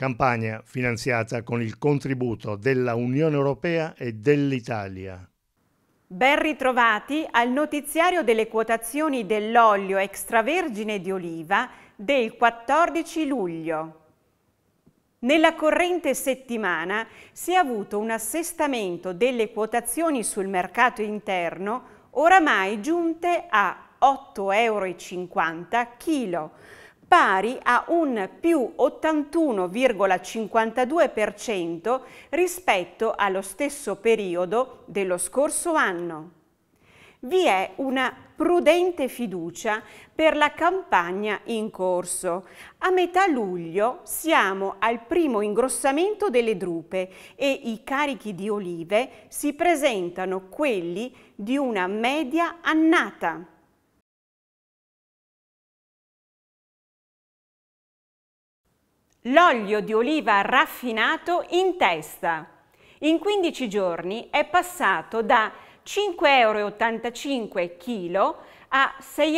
campagna finanziata con il contributo della Unione Europea e dell'Italia. Ben ritrovati al notiziario delle quotazioni dell'olio extravergine di oliva del 14 luglio. Nella corrente settimana si è avuto un assestamento delle quotazioni sul mercato interno oramai giunte a 8,50 euro chilo, pari a un più 81,52% rispetto allo stesso periodo dello scorso anno. Vi è una prudente fiducia per la campagna in corso. A metà luglio siamo al primo ingrossamento delle drupe e i carichi di olive si presentano quelli di una media annata. l'olio di oliva raffinato in testa. In 15 giorni è passato da 5,85 euro a 6,30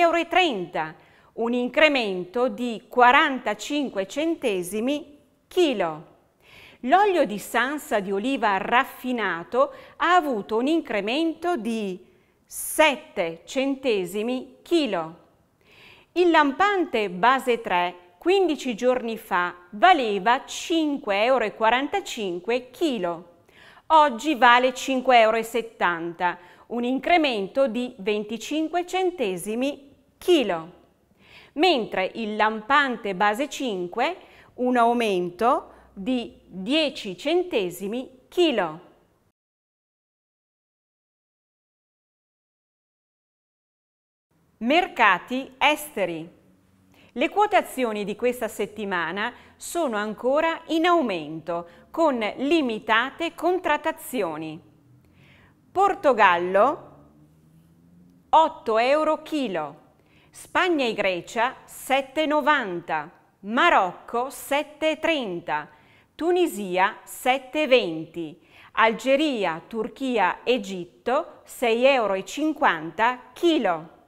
euro, un incremento di 45 centesimi chilo. L'olio di sansa di oliva raffinato ha avuto un incremento di 7 centesimi chilo. Il lampante base 3 15 giorni fa valeva 5,45 euro chilo. Oggi vale 5,70 euro, un incremento di 25 centesimi chilo. Mentre il lampante base 5, un aumento di 10 centesimi chilo. Mercati esteri le quotazioni di questa settimana sono ancora in aumento, con limitate contrattazioni. Portogallo 8 euro chilo, Spagna e Grecia 7,90, Marocco 7,30, Tunisia 7,20, Algeria, Turchia, Egitto 6,50 euro chilo.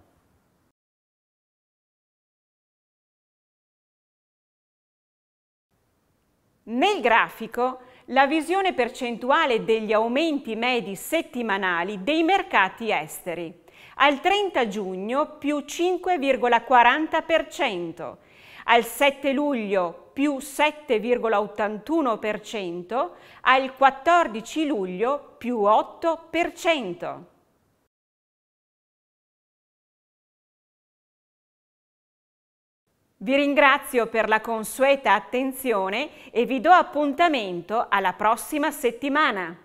Nel grafico la visione percentuale degli aumenti medi settimanali dei mercati esteri. Al 30 giugno più 5,40%, al 7 luglio più 7,81%, al 14 luglio più 8%. Vi ringrazio per la consueta attenzione e vi do appuntamento alla prossima settimana.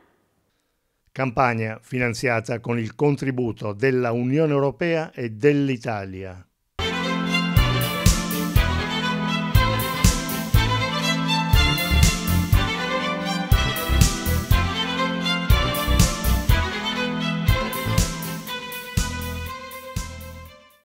Campagna finanziata con il contributo della Unione Europea e dell'Italia.